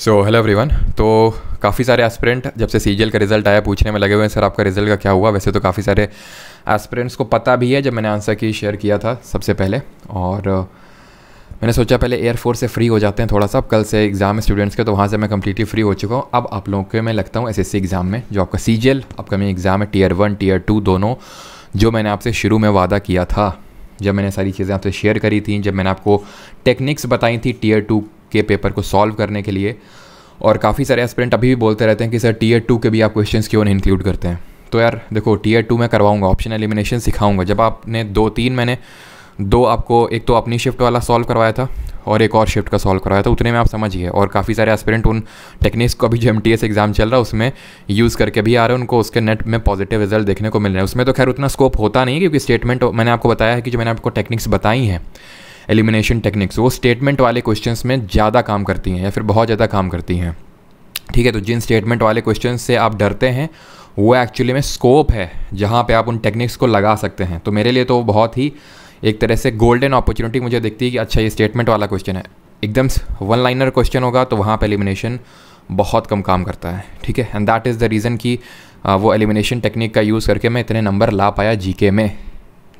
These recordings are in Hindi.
सो हेलो एवरीवन तो काफ़ी सारे एस्पिरेंट जब से सी का रिजल्ट आया पूछने में लगे हुए हैं सर आपका रिजल्ट का क्या हुआ वैसे तो काफ़ी सारे एस्परेंट्स को पता भी है जब मैंने आंसर की शेयर किया था सबसे पहले और मैंने सोचा पहले एयरफोर्स से फ्री हो जाते हैं थोड़ा सा कल से एग्ज़ाम स्टूडेंट्स के तो वहाँ से मैं कम्प्लीटली फ्री हो चुका हूँ अब आप लोगों के मैं लगता हूँ एस एग्ज़ाम में जो आपका सी जी अपकमिंग एग्ज़ाम है टीयर वन टीयर टू दोनों जो मैंने आपसे शुरू में वादा किया था जब मैंने सारी चीज़ें आपसे शेयर करी थी जब मैंने आपको टेक्निक्स बताई थी टीयर टू के पेपर को सॉल्व करने के लिए और काफ़ी सारे एस्पिरेंट अभी भी बोलते रहते हैं कि सर टीयर टू के भी आप क्वेश्चन क्यों नहीं इंक्लूड करते हैं तो यार देखो टीयर टू में करवाऊंगा ऑप्शन एलिमिनेशन सिखाऊंगा जब आपने दो तीन मैंने दो आपको एक तो अपनी शिफ्ट वाला सॉल्व करवाया था और एक और शिफ्ट का सॉल्व करवाया था उतने में आप समझिए और काफ़ी सारे एस्पिरेंट उन टेक्निक्स को अभी जो एम एग्ज़ाम चल रहा है उसमें यूज़ करके भी आ रहे हैं उनको उसके नेट में पॉजिटिव रिजल्ट देखने को मिल रहे हैं उसमें तो खैर उतना स्कोप होता नहीं क्योंकि स्टेटमेंट मैंने आपको बताया है कि जो मैंने आपको टेक्निक्स बताई हैं एलिमिनेशन टेक्निक्स वो स्टेटमेंट वाले क्वेश्चन में ज़्यादा काम करती हैं या फिर बहुत ज़्यादा काम करती हैं ठीक है तो जिन स्टेटमेंट वाले क्वेश्चन से आप डरते हैं वो एक्चुअली में स्कोप है जहाँ पे आप उन टेक्निक्स को लगा सकते हैं तो मेरे लिए तो बहुत ही एक तरह से गोल्डन अपॉर्चुनिटी मुझे दिखती है कि अच्छा ये स्टेटमेंट वाला क्वेश्चन है एकदम वन लाइनर क्वेश्चन होगा तो वहाँ पर एलिमिनेशन बहुत कम काम करता है ठीक है and that is the reason कि वो एलिमिनेशन टेक्निक का यूज़ करके मैं इतने नंबर ला पाया जी में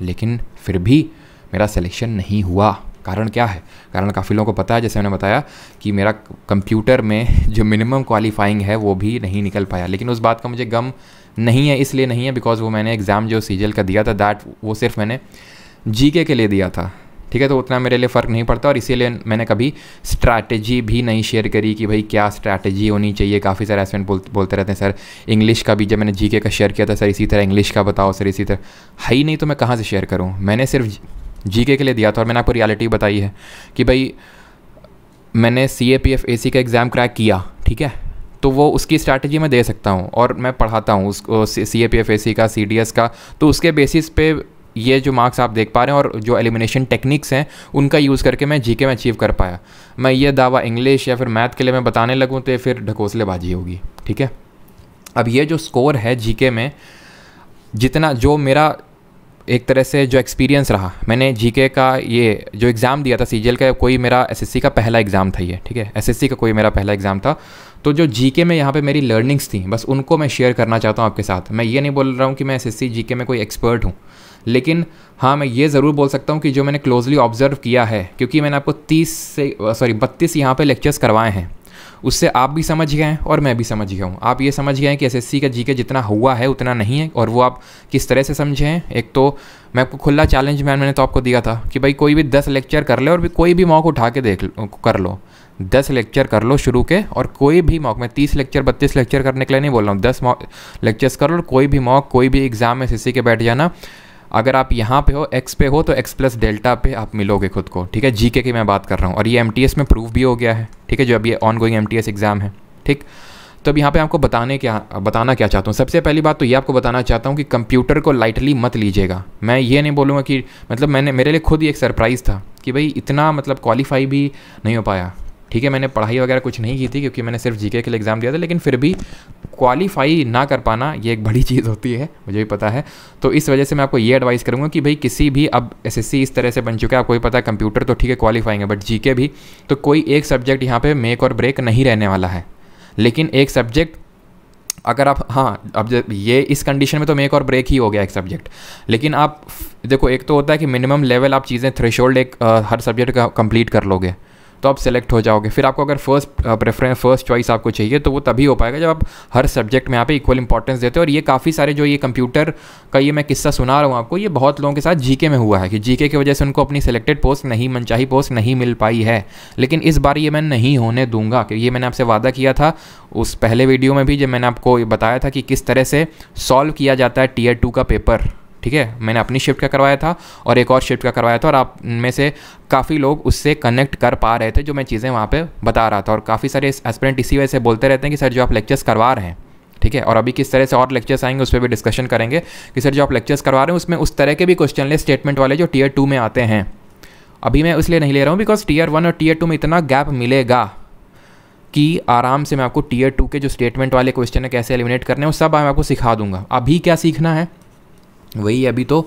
लेकिन फिर भी मेरा सिलेक्शन नहीं हुआ कारण क्या है कारण काफ़ी लोगों को पता है जैसे मैंने बताया कि मेरा कंप्यूटर में जो मिनिमम क्वालिफाइंग है वो भी नहीं निकल पाया लेकिन उस बात का मुझे गम नहीं है इसलिए नहीं है बिकॉज वो मैंने एग्ज़ाम जो सीजल का दिया था दैट वो सिर्फ मैंने जी के लिए दिया था ठीक है तो उतना मेरे लिए फ़र्क नहीं पड़ता और इसीलिए मैंने कभी स्ट्रैटेजी भी नहीं शेयर करी कि भाई क्या स्ट्रैटेजी होनी चाहिए काफ़ी सारे ऐसे बोल, बोलते रहते हैं सर इंग्लिश का भी जब मैंने जीके का शेयर किया था सर इसी तरह इंग्लिश का बताओ सर इसी तरह है ही नहीं तो मैं कहाँ से शेयर करूँ मैंने सिर्फ जीके के लिए दिया था और मैंने आपको रियलिटी बताई है कि भाई मैंने सी ए पी एफ ए सी का एग्ज़ाम क्रैक किया ठीक है तो वो उसकी स्ट्रैटेजी मैं दे सकता हूँ और मैं पढ़ाता हूँ उसको सी ए पी एफ ए सी का सी डी एस का तो उसके बेसिस पे ये जो मार्क्स आप देख पा रहे हैं और जो एलिमिनेशन टेक्निक्स हैं उनका यूज़ करके मैं जीके में अचीव कर पाया मैं ये दावा इंग्लिश या फिर मैथ के लिए मैं बताने लगूँ तो फिर ढकोसलेबाजी होगी ठीक है अब ये जो स्कोर है जीके में जितना जो मेरा एक तरह से जो एक्सपीरियंस रहा मैंने जीके का ये जो एग्ज़ाम दिया था सीजीएल का कोई मेरा एसएससी का पहला एग्ज़ाम था ये ठीक है एसएससी का कोई मेरा पहला एग्ज़ाम था तो जो जीके में यहाँ पे मेरी लर्निंग्स थी बस उनको मैं शेयर करना चाहता हूँ आपके साथ मैं ये नहीं बोल रहा हूँ कि मैं एस एस में कोई एक्सपर्ट हूँ लेकिन हाँ मैं ये ज़रूर बोल सकता हूँ कि जो मैंने क्लोजली ऑब्जर्व किया है क्योंकि मैंने आपको तीस से सॉरी बत्तीस यहाँ पर लेक्चर्स करवाए हैं उससे आप भी समझ गए हैं और मैं भी समझ गया हूँ आप ये समझ गए हैं कि एस का जी जितना हुआ है उतना नहीं है और वो आप किस तरह से समझे हैं एक तो मैं आपको खुला चैलेंज मैन मैंने तो आपको दिया था कि भाई कोई भी दस लेक्चर कर ले और भी कोई भी मॉक उठा के देख कर लो दस लेक्चर कर लो शुरू के और कोई भी मॉक मैं तीस लेक्चर बत्तीस लेक्चर करने के लिए नहीं बोल रहा हूँ दस मॉक लेक्चर्स कर लो कोई भी मॉक कोई भी एग्ज़ाम में सी के बैठ जाना अगर आप यहाँ पे हो एक्स पे हो तो एक्स प्लस डेल्टा पे आप मिलोगे खुद को ठीक है जी के की मैं बात कर रहा हूँ और ये एम में प्रूव भी हो गया है ठीक है जो अभी ऑन गोइंग एम एग्ज़ाम है ठीक तो अब यहाँ पे आपको बताने क्या बताना क्या चाहता हूँ सबसे पहली बात तो ये आपको बताना चाहता हूँ कि कंप्यूटर को लाइटली मत लीजिएगा मैं ये नहीं बोलूँगा कि मतलब मैंने मेरे लिए खुद ही एक सरप्राइज़ था कि भाई इतना मतलब क्वालिफाई भी नहीं हो पाया ठीक है मैंने पढ़ाई वगैरह कुछ नहीं की थी क्योंकि मैंने सिर्फ जीके के लिए एग्ज़ाम दिया था लेकिन फिर भी क्वालिफाई ना कर पाना ये एक बड़ी चीज़ होती है मुझे भी पता है तो इस वजह से मैं आपको ये एडवाइस करूँगा कि भाई किसी भी अब एस इस तरह से बन चुके हैं आपको भी पता है कंप्यूटर तो ठीक है क्वालिफाइंग है बट जी भी तो कोई एक सब्जेक्ट यहाँ पर मेक और ब्रेक नहीं रहने वाला है लेकिन एक सब्जेक्ट अगर आप हाँ अब ये इस कंडीशन में तो मेक और ब्रेक ही हो गया एक सब्जेक्ट लेकिन आप देखो एक तो होता है कि मिनिमम लेवल आप चीज़ें थ्रेशोल्ड एक आ, हर सब्जेक्ट का कंप्लीट कर लोगे तो आप सेलेक्ट हो जाओगे फिर आपको अगर फर्स्ट प्रेफरेंस फर्स्ट चॉइस आपको चाहिए तो वो तभी हो पाएगा जब आप हर सब्जेक्ट में यहाँ पे इक्वल इंपॉर्टेंस देते हो और ये काफ़ी सारे जो ये कंप्यूटर का ये मैं किस्सा सुना रहा हूँ आपको ये बहुत लोगों के साथ जीके में हुआ है कि जीके की वजह से उनको अपनी सेलेक्टेड पोस्ट नहीं मनचाही पोस्ट नहीं मिल पाई है लेकिन इस बार ये मैं नहीं होने दूंगा कि ये मैंने आपसे वादा किया था उस पहले वीडियो में भी जब मैंने आपको बताया था कि किस तरह से सॉल्व किया जाता है टीयर टू का पेपर ठीक है मैंने अपनी शिफ्ट का करवाया था और एक और शिफ्ट का करवाया था और आप में से काफ़ी लोग उससे कनेक्ट कर पा रहे थे जो मैं चीज़ें वहाँ पर बता रहा था और काफ़ी सारे एस्पिरेंट इसी वजह से बोलते रहते हैं कि सर जो आप लेक्चर्स करवा रहे हैं ठीक है और अभी किस तरह से और लेक्चर्स आएंगे उस पर भी डिस्कशन करेंगे कि सर जो आप लेक्चर्स करवा रहे हैं उसमें उस तरह के भी क्वेश्चन ले स्टेटमेंट वाले जो टीयर टू में आते हैं अभी मैं इसलिए नहीं ले रहा हूँ बिकॉज टीयर वन और टीयर टू में इतना गैप मिलेगा कि आराम से मैं आपको टीयर टू के जो स्टेटमेंट वाले क्वेश्चन है कैसे एलिमिनेट करने हैं वो सब मैं आपको सिखा दूंगा अभी क्या सीखना है वही अभी तो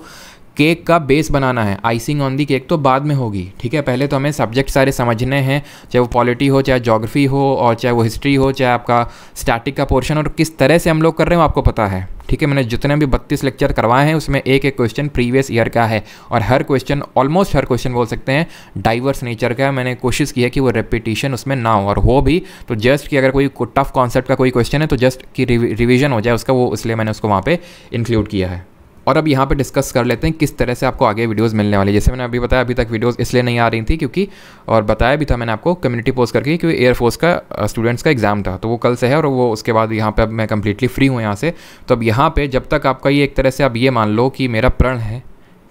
केक का बेस बनाना है आइसिंग ऑन दी केक तो बाद में होगी ठीक है पहले तो हमें सब्जेक्ट सारे समझने हैं चाहे वो पॉलिटी हो चाहे जोग्राफी हो और चाहे वो हिस्ट्री हो चाहे आपका स्टैटिक का पोर्शन और किस तरह से हम लोग कर रहे हो आपको पता है ठीक है मैंने जितने भी बत्तीस लेक्चर करवाए हैं उसमें एक एक क्वेश्चन प्रीवियस ईयर का है और हर क्वेश्चन ऑलमोस्ट हर क्वेश्चन बोल सकते हैं डाइवर्स नेचर का है मैंने कोशिश की है कि वो रेपिटेशन उसमें ना हो और हो भी तो जस्ट कि अगर कोई टफ कॉन्सेप्ट का कोई क्वेश्चन है तो जस्ट कि रिविजन हो जाए उसका वो इसलिए मैंने उसको वहाँ पर इंक्लूड किया है और अब यहाँ पे डिस्कस कर लेते हैं किस तरह से आपको आगे वीडियोस मिलने वाले जैसे मैंने अभी बताया अभी तक वीडियोस इसलिए नहीं आ रही थी क्योंकि और बताया भी था मैंने आपको कम्युनिटी पोस्ट करके क्योंकि एयरफोर्स का स्टूडेंट्स का एग्जाम था तो वो कल से है और वो उसके बाद यहाँ पर अब मैं कम्प्लीटली फ्री हूँ यहाँ से तो अब यहाँ पर जब तक आपका ये एक तरह से आप ये मान लो कि मेरा प्रण है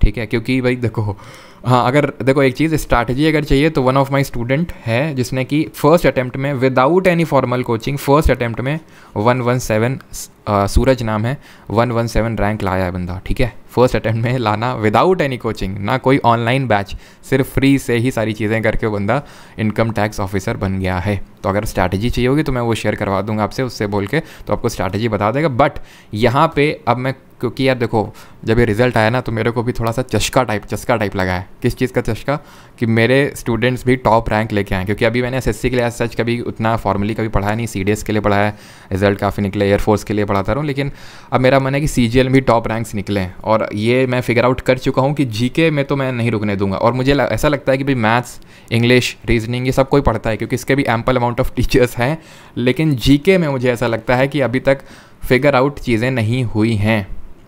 ठीक है क्योंकि भाई देखो हाँ अगर देखो एक चीज़ स्ट्रैटेजी अगर चाहिए तो वन ऑफ माई स्टूडेंट है जिसने कि फर्स्ट अटैम्प्ट में without any formal coaching first attempt में वन वन सेवन सूरज नाम है वन वन सेवन रैंक लाया है बंदा ठीक है फर्स्ट अटैम्प्ट में लाना विदाउट एनी कोचिंग ना कोई ऑनलाइन बैच सिर्फ फ्री से ही सारी चीज़ें करके बंदा इनकम टैक्स ऑफिसर बन गया है तो अगर स्ट्रैटेजी चाहिए होगी तो मैं वो शेयर करवा दूंगा आपसे उससे बोल के तो आपको स्ट्रैटेजी बता देगा बट यहाँ पे अब मैं क्योंकि यार देखो जब ये रिज़ल्ट आया ना तो मेरे को भी थोड़ा सा चस्का टाइप चस्का टाइप लगा है किस चीज़ का चस्का कि मेरे स्टूडेंट्स भी टॉप रैंक लेके आए क्योंकि अभी मैंने एस के लिए सच कभी उतना फॉर्मली कभी पढ़ाया नहीं सी के लिए पढ़ाया रिजल्ट काफ़ी निकले एयरफोर्स के लिए पढ़ाता रहा लेकिन अब मेरा मन है कि सी जी भी टॉप रैंक्स निकले और ये मैं फिगर आउट कर चुका हूँ कि जी में तो मैं नहीं रुकने दूंगा और मुझे ऐसा लगता है कि भाई मैथ्स इंग्लिश रीजनिंग ये सब कोई पढ़ता है क्योंकि इसके भी एम्पल अमाउंट ऑफ टीचर्स हैं लेकिन जी में मुझे ऐसा लगता है कि अभी तक फिगर आउट चीज़ें नहीं हुई हैं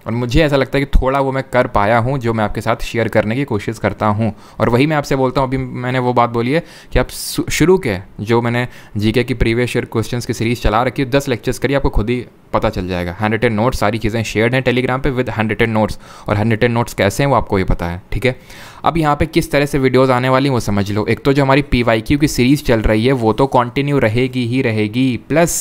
और मुझे ऐसा लगता है कि थोड़ा वो मैं कर पाया हूँ जो मैं आपके साथ शेयर करने की कोशिश करता हूँ और वही मैं आपसे बोलता हूँ अभी मैंने वो बात बोली है कि आप शुरू के जो मैंने जीके की प्रीवियस ईयर क्वेश्चन की सीरीज़ चला रखी है दस लेक्चर्स करिए आपको खुद ही पता चल जाएगा हंड रिटेड नोट्स सारी चीज़ें शेयर हैं टेलीग्राम पर विद हैंड रिटेड नोट्स और हैंड रिटेड नोट्स कैसे हैं वो आपको ही पता है ठीक है अब यहाँ पे किस तरह से वीडियोस आने वाली हैं वो समझ लो एक तो जो हमारी पी की सीरीज़ चल रही है वो तो कंटिन्यू रहेगी ही रहेगी प्लस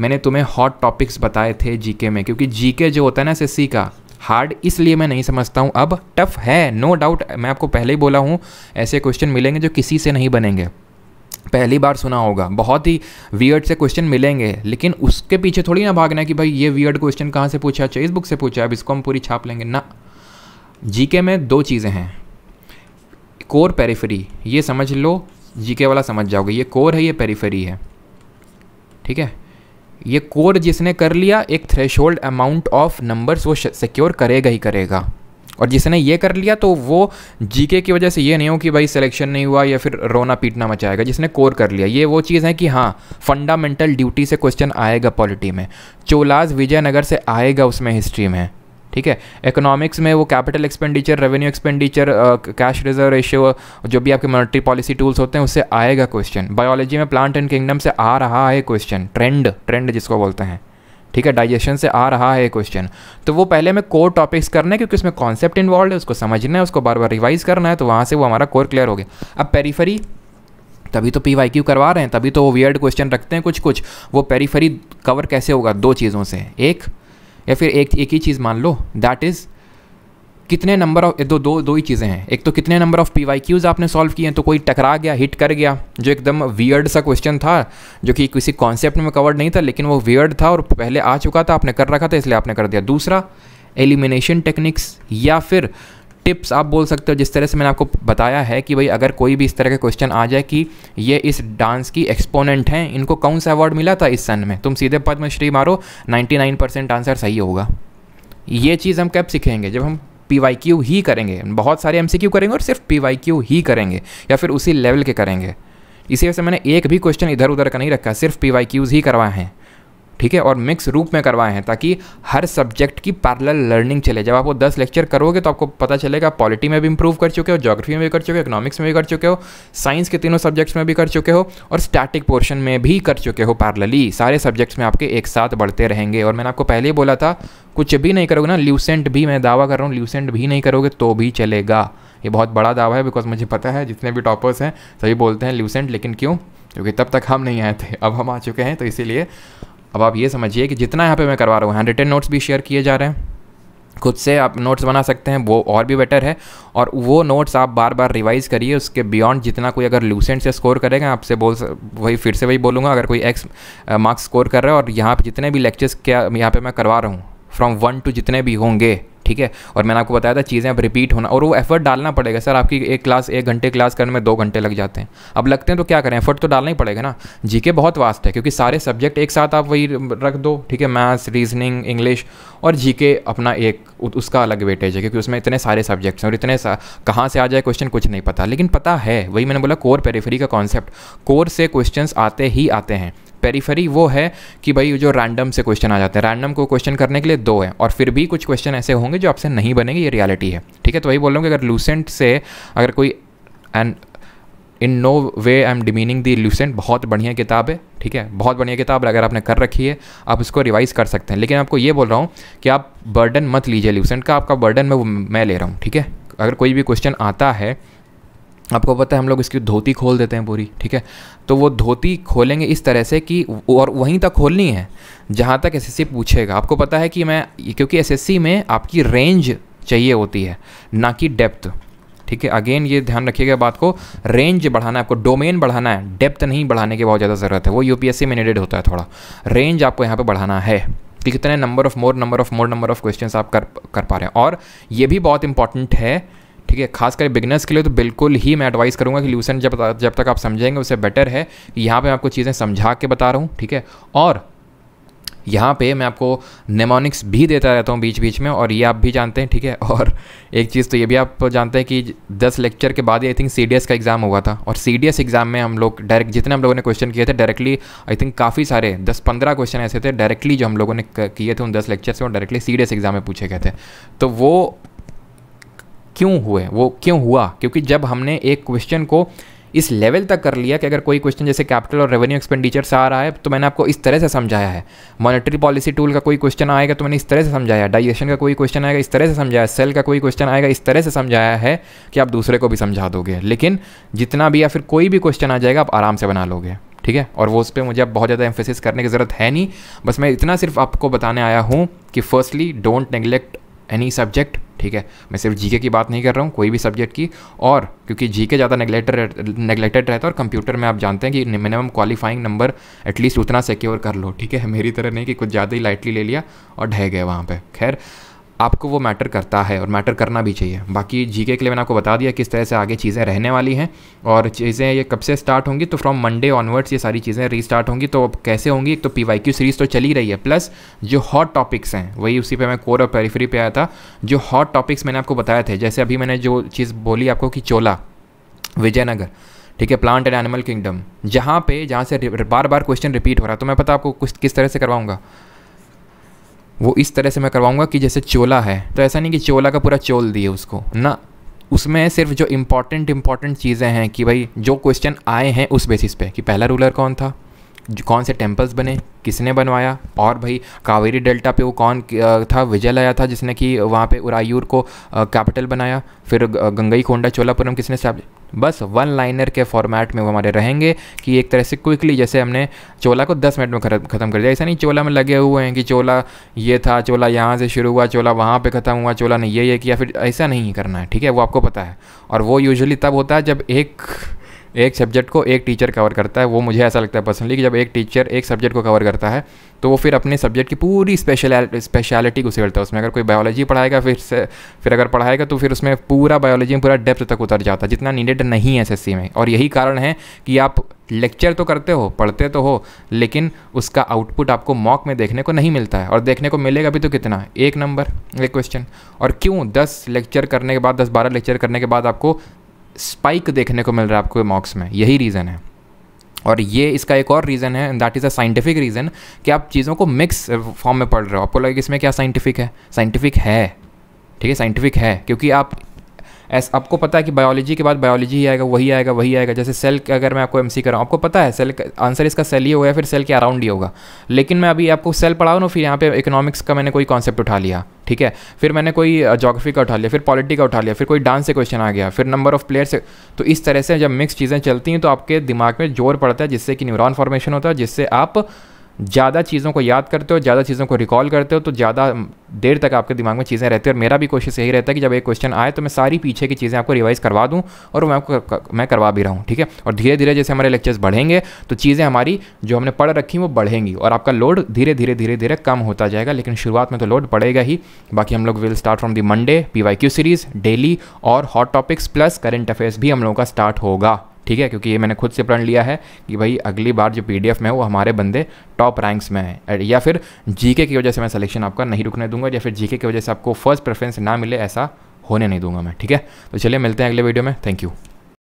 मैंने तुम्हें हॉट टॉपिक्स बताए थे जीके में क्योंकि जीके जो होता है ना एस का हार्ड इसलिए मैं नहीं समझता हूँ अब टफ है नो no डाउट मैं आपको पहले ही बोला हूँ ऐसे क्वेश्चन मिलेंगे जो किसी से नहीं बनेंगे पहली बार सुना होगा बहुत ही वियर्ड से क्वेश्चन मिलेंगे लेकिन उसके पीछे थोड़ी ना भागना है कि भाई ये वियर्ड क्वेश्चन कहाँ से पूछा चाहिए इस बुक से पूछा अब इसको हम पूरी छाप लेंगे ना जीके में दो चीज़ें हैं कोर पेरीफरी ये समझ लो जीके वाला समझ जाओगे ये कोर है ये पेरीफरी है ठीक है ये कोर जिसने कर लिया एक थ्रेश अमाउंट ऑफ नंबर्स वो सिक्योर करेगा ही करेगा और जिसने ये कर लिया तो वो जीके की वजह से ये नहीं हो कि भाई सिलेक्शन नहीं हुआ या फिर रोना पीटना मचाएगा जिसने कोर कर लिया ये वो चीज़ है कि हाँ फंडामेंटल ड्यूटी से क्वेश्चन आएगा पॉलिटी में चोलाज विजयनगर से आएगा उसमें हिस्ट्री में ठीक है इकोनॉमिक्स में वो capital expenditure revenue expenditure cash reserve ratio जो भी आपके मॉनिटरी पॉलिसी टूल्स होते हैं उससे आएगा क्वेश्चन बायोलॉजी में प्लांट एंड किंगडम से आ रहा है क्वेश्चन ट्रेंड ट्रेंड जिसको बोलते हैं ठीक है डाइजेशन से आ रहा है क्वेश्चन तो वो पहले हमें कोर टॉपिक्स करना है क्योंकि उसमें कॉन्सेप्ट इन्वॉल्व है उसको समझना है उसको बार बार रिवाइज करना है तो वहाँ से वो हमारा कोर क्लियर हो गया अब पेरीफरी तभी तो पी वाई क्यू करवा रहे हैं तभी तो वो वियर्ड क्वेश्चन रखते हैं कुछ कुछ वो पेरीफरी कवर कैसे होगा दो चीज़ों से एक या फिर एक एक ही चीज़ मान लो दैट इज़ कितने नंबर ऑफ दो दो दो ही चीज़ें हैं एक तो कितने number of P Y Qs आपने सॉल्व किए हैं तो कोई टकरा गया हिट कर गया जो एकदम वियर्ड सा क्वेश्चन था जो कि किसी कॉन्सेप्ट में कवर्ड नहीं था लेकिन वो वियर्ड था और पहले आ चुका था आपने कर रखा था इसलिए आपने कर दिया दूसरा एलिमिनेशन टेक्निक्स या फिर टिप्स आप बोल सकते हो जिस तरह से मैंने आपको बताया है कि भाई अगर कोई भी इस तरह का क्वेश्चन आ जाए कि ये इस डांस की एक्सपोनेंट हैं इनको कौन सा अवार्ड मिला था इस सन में तुम सीधे पद्मश्री मारो 99 परसेंट आंसर सही होगा ये चीज़ हम कब सीखेंगे जब हम पी वाई क्यू ही करेंगे बहुत सारे एम सी क्यू करेंगे और सिर्फ पी वाई क्यू ही करेंगे या फिर उसी लेवल के करेंगे इसी वजह से मैंने एक भी क्वेश्चन इधर उधर का नहीं रखा सिर्फ पी वाई क्यूज़ ही करवाए हैं ठीक है और मिक्स रूप में करवाए हैं ताकि हर सब्जेक्ट की पैरल लर्निंग चले जब आप वो दस लेक्चर करोगे तो आपको पता चलेगा पॉलिटी में भी इंप्रूव कर चुके हो जोग्राफी में भी कर चुके हो इकोनॉमिक्स में भी कर चुके हो साइंस के तीनों सब्जेक्ट्स में भी कर चुके हो और स्टैटिक पोर्शन में भी कर चुके हो पैरलली सारे सब्जेक्ट्स में आपके एक साथ बढ़ते रहेंगे और मैंने आपको पहले ही बोला था कुछ भी नहीं करोगे ना ल्यूसेंट भी मैं दावा कर रहा हूँ ल्यूसेंट भी नहीं करोगे तो भी चलेगा ये बहुत बड़ा दावा है बिकॉज मुझे पता है जितने भी टॉपर्स हैं सभी बोलते हैं ल्यूसेंट लेकिन क्यों क्योंकि तब तक हम नहीं आए थे अब हम आ चुके हैं तो इसीलिए अब आप ये समझिए कि जितना यहाँ पे मैं करवा रहा हूँ हैंड रिटन नोट्स भी शेयर किए जा रहे हैं खुद से आप नोट्स बना सकते हैं वो और भी बेटर है और वो नोट्स आप बार बार रिवाइज करिए उसके बियॉन्ड जितना कोई अगर लूसेंट से स्कोर करेगा आपसे बोल वही फिर से वही बोलूँगा अगर कोई एक्स मार्क्स स्कोर कर रहा है और यहाँ पर जितने भी लेक्चर्स क्या यहाँ पर मैं करवा रहा हूँ फ्रॉम वन टू जितने भी होंगे ठीक है और मैंने आपको बताया था चीज़ें अब रिपीट होना और वो एफर्ट डालना पड़ेगा सर आपकी एक क्लास एक घंटे क्लास करने में दो घंटे लग जाते हैं अब लगते हैं तो क्या करें एफर्ट तो डालना ही पड़ेगा ना जीके बहुत वास्ट है क्योंकि सारे सब्जेक्ट एक साथ आप वही रख दो ठीक है मैथ्स रीजनिंग इंग्लिश और जीके अपना एक उसका अलग वेटेज है क्योंकि उसमें इतने सारे सब्जेक्ट्स हैं और इतने कहाँ से आ जाए क्वेश्चन कुछ नहीं पता लेकिन पता है वही मैंने बोला कोर पेरीफरी का कॉन्सेप्ट कोर से क्वेश्चन आते ही आते हैं पेरीफरी वो है कि भाई जो रैंडम से क्वेश्चन आ जाते हैं रैंडम को क्वेश्चन करने के लिए दो है और फिर भी कुछ क्वेश्चन ऐसे होंगे जो आपसे नहीं बनेंगे ये रियलिटी है ठीक है तो वही बोल रहा हूँ कि अगर लूसेंट से अगर कोई and in no way I am demeaning the Lucent बहुत बढ़िया किताब है ठीक है बहुत बढ़िया किताब अगर आपने कर रखी है आप इसको रिवाइज़ कर सकते हैं लेकिन आपको ये बोल रहा हूँ कि आप बर्डन मत लीजिए लूसेंट का आपका बर्डन मैं मैं ले रहा हूँ ठीक है अगर कोई भी क्वेश्चन आता है आपको पता है हम लोग इसकी धोती खोल देते हैं पूरी ठीक है तो वो धोती खोलेंगे इस तरह से कि और वहीं तक खोलनी है जहाँ तक एस पूछेगा आपको पता है कि मैं क्योंकि एस में आपकी रेंज चाहिए होती है ना कि डेप्थ ठीक है अगेन ये ध्यान रखिएगा बात को रेंज बढ़ाना है आपको डोमेन बढ़ाना है डेप्थ नहीं बढ़ाने की बहुत ज़्यादा ज़रूरत है वो यूपीएससी में नीडेड होता है थोड़ा रेंज आपको यहाँ पर बढ़ाना है कि कितने number of more number of more number of questions आप कर कर पा रहे हैं और ये भी बहुत इंपॉर्टेंट है ठीक है खासकर बिगनर्स के लिए तो बिल्कुल ही मैं एडवाइस करूँगा कि ल्यूसेंट जब जब तक आप समझेंगे उससे बेटर है यहाँ पर आपको चीज़ें समझा के बता रहा हूँ ठीक है और यहाँ पे मैं आपको नेमोनिक्स भी देता रहता हूँ बीच बीच में और ये आप भी जानते हैं ठीक है और एक चीज़ तो ये भी आप जानते हैं कि दस लेक्चर के बाद आई थिंक सी का एग्ज़ाम हुआ था और सी एग्ज़ाम में हम लोग डायरेक्ट जितने हम लोगों ने क्वेश्चन किए थे डायरेक्टली आई थिंक काफ़ी सारे दस पंद्रह क्वेश्चन ऐसे थे डायरेक्टली जो हम लोगों ने किए थे उन दस लेक्चर से और डायरेक्टली सी एग्ज़ाम में पूछे गए थे तो वो क्यों हुए वो क्यों हुआ क्योंकि जब हमने एक क्वेश्चन को इस लेवल तक कर लिया कि अगर कोई क्वेश्चन जैसे कैपिटल और रेवेन्यू एक्सपेंडिचर से आ रहा है तो मैंने आपको इस तरह से समझाया है मॉनेटरी पॉलिसी टूल का कोई क्वेश्चन आएगा तो मैंने इस तरह से समझाया डाइजेशन का कोई क्वेश्चन आएगा इस तरह से समझाया सेल का कोई क्वेश्चन आएगा इस तरह से समझाया है कि आप दूसरे को भी समझा दोगे लेकिन जितना भी या फिर कोई भी क्वेश्चन आ जाएगा आप आराम से बना लोगे ठीक है और वो उस पर मुझे अब बहुत ज़्यादा एम्फेसिस करने की ज़रूरत है नहीं बस मैं इतना सिर्फ आपको बताने आया हूँ कि firstly don't neglect any subject ठीक है मैं सिर्फ जीके की बात नहीं कर रहा हूँ कोई भी सब्जेक्ट की और क्योंकि जीके ज़्यादा नेग्लेक्टेड नेगलेक्टेड रहता है और कंप्यूटर में आप जानते हैं कि मिनिमम क्वालिफाइंग नंबर एटलीस्ट उतना सिक्योर कर लो ठीक है मेरी तरह नहीं कि कुछ ज़्यादा ही लाइटली ले लिया और ढह गए वहाँ पर खैर आपको वो मैटर करता है और मैटर करना भी चाहिए बाकी जीके के लिए मैंने आपको बता दिया किस तरह से आगे चीज़ें रहने वाली हैं और चीज़ें ये कब से स्टार्ट होंगी तो फ्रॉम मंडे ऑनवर्ड्स ये सारी चीज़ें रीस्टार्ट होंगी तो अब कैसे होंगी एक तो पी वाई क्यू सीरीज़ तो चली रही है प्लस जो हॉट टॉपिक्स हैं वही उसी पर मैं कोर और पेरीफरी पर आया था जो हॉट टॉपिक्स मैंने आपको बताया थे जैसे अभी मैंने जो चीज़ बोली आपको कि चोला विजयनगर ठीक है प्लांट एंड एनिमल किंगडम जहाँ पे जहाँ से बार बार क्वेश्चन रिपीट हो रहा है तो मैं पता आपको कुछ किस तरह से करवाऊँगा वो इस तरह से मैं करवाऊँगा कि जैसे चोला है तो ऐसा नहीं कि चोला का पूरा चोल दिए उसको ना उसमें सिर्फ जो इम्पॉर्टेंट इम्पॉर्टेंट चीज़ें हैं कि भाई जो क्वेश्चन आए हैं उस बेसिस पे कि पहला रूलर कौन था कौन से टेम्पल्स बने किसने बनवाया और भाई कावेरी डेल्टा पे वो कौन था विजय लाया था जिसने कि वहाँ पे उरायूर को कैपिटल बनाया फिर गंगई कोंडा चोलापुरम किसने बस वन लाइनर के फॉर्मेट में वो हमारे रहेंगे कि एक तरह से क्विकली जैसे हमने चोला को दस मिनट में ख़त्म कर दिया ऐसा नहीं चोला में लगे हुए हैं कि चोला ये था चोला यहाँ से शुरू हुआ चोला वहाँ पर ख़त्म हुआ चोला ने ये ये किया फिर ऐसा नहीं करना है ठीक है वो आपको पता है और वो यूजली तब होता है जब एक एक सब्जेक्ट को एक टीचर कवर करता है वो मुझे ऐसा लगता है पर्सनली कि जब एक टीचर एक सब्जेक्ट को कवर करता है तो वो फिर अपने सब्जेक्ट की पूरी स्पेशल स्पेशलिटी को उसेड़ता है उसमें अगर कोई बायोलॉजी पढ़ाएगा फिर से फिर अगर पढ़ाएगा तो फिर उसमें पूरा बायोलॉजी में पूरा डेप्थ तक उतर जाता है जितना नीडेड नहीं है एस में और यही कारण है कि आप लेक्चर तो करते हो पढ़ते तो हो लेकिन उसका आउटपुट आपको मॉक में देखने को नहीं मिलता है और देखने को मिलेगा भी तो कितना एक नंबर एक क्वेश्चन और क्यों दस लेक्चर करने के बाद दस बारह लेक्चर करने के बाद आपको स्पाइक देखने को मिल रहा है आपको मॉक्स में यही रीज़न है और ये इसका एक और रीज़न है that is a scientific reason कि आप चीज़ों को मिक्स फॉर्म में पढ़ रहे हो आपको लगे इसमें क्या साइंटिफिक है साइंटिफिक है ठीक है साइंटिफिक है क्योंकि आप ऐसा आपको पता है कि बायोलॉजी के बाद बायोलॉजी ही आएगा वही आएगा वही आएगा जैसे सेल अगर मैं आपको एम सी कराऊँ आपको पता है सेल आंसर इसका सेल ही होगा फिर सेल के अराउंड ही होगा लेकिन मैं अभी आपको सेल पढ़ाऊँ ना फिर यहाँ पे इकोनॉमिक्स का मैंने कोई कॉन्सेप्ट उठा लिया ठीक है फिर मैंने कोई जोग्राफी का उठा लिया फिर पॉलिटी का उठा लिया फिर कोई डांस से क्वेश्चन आ गया फिर नंबर ऑफ प्लेयर से तो इस तरह से जब मिक्स चीज़ें चलती हैं तो आपके दिमाग में जोर पड़ता है जिससे कि न्यूरॉन फॉर्मेशन होता है जिससे आप ज़्यादा चीज़ों को याद करते हो ज़्यादा चीज़ों को रिकॉल करते हो तो ज़्यादा देर तक आपके दिमाग में चीज़ें रहती है और मेरा भी कोशिश यही रहता है कि जब एक क्वेश्चन आए तो मैं सारी पीछे की चीज़ें आपको रिवाइज़ करवा दूँ और मैं आपको मैं करवा भी रहा हूँ ठीक है और धीरे धीरे जैसे हमारे लेक्चर्स बढ़ेंगे तो चीज़ें हमारी जो हमने पढ़ रखी वो बढ़ेंगी और आपका लोड धीरे धीरे धीरे धीरे कम होता जाएगा लेकिन शुरुआत में तो लोड पड़ेगा ही बाकी हम लोग will start from the Monday P series daily और hot topics plus current affairs भी हम लोगों का स्टार्ट होगा ठीक है क्योंकि ये मैंने खुद से प्रण लिया है कि भाई अगली बार जो पी में वो हमारे बंदे टॉप रैंक्स में है या फिर जी की वजह से मैं सलेक्शन आपका नहीं रुकने दूंगा या फिर जी की वजह से आपको फर्स्ट प्रेफरेंस ना मिले ऐसा होने नहीं दूंगा मैं ठीक है तो चलिए मिलते हैं अगले वीडियो में थैंक यू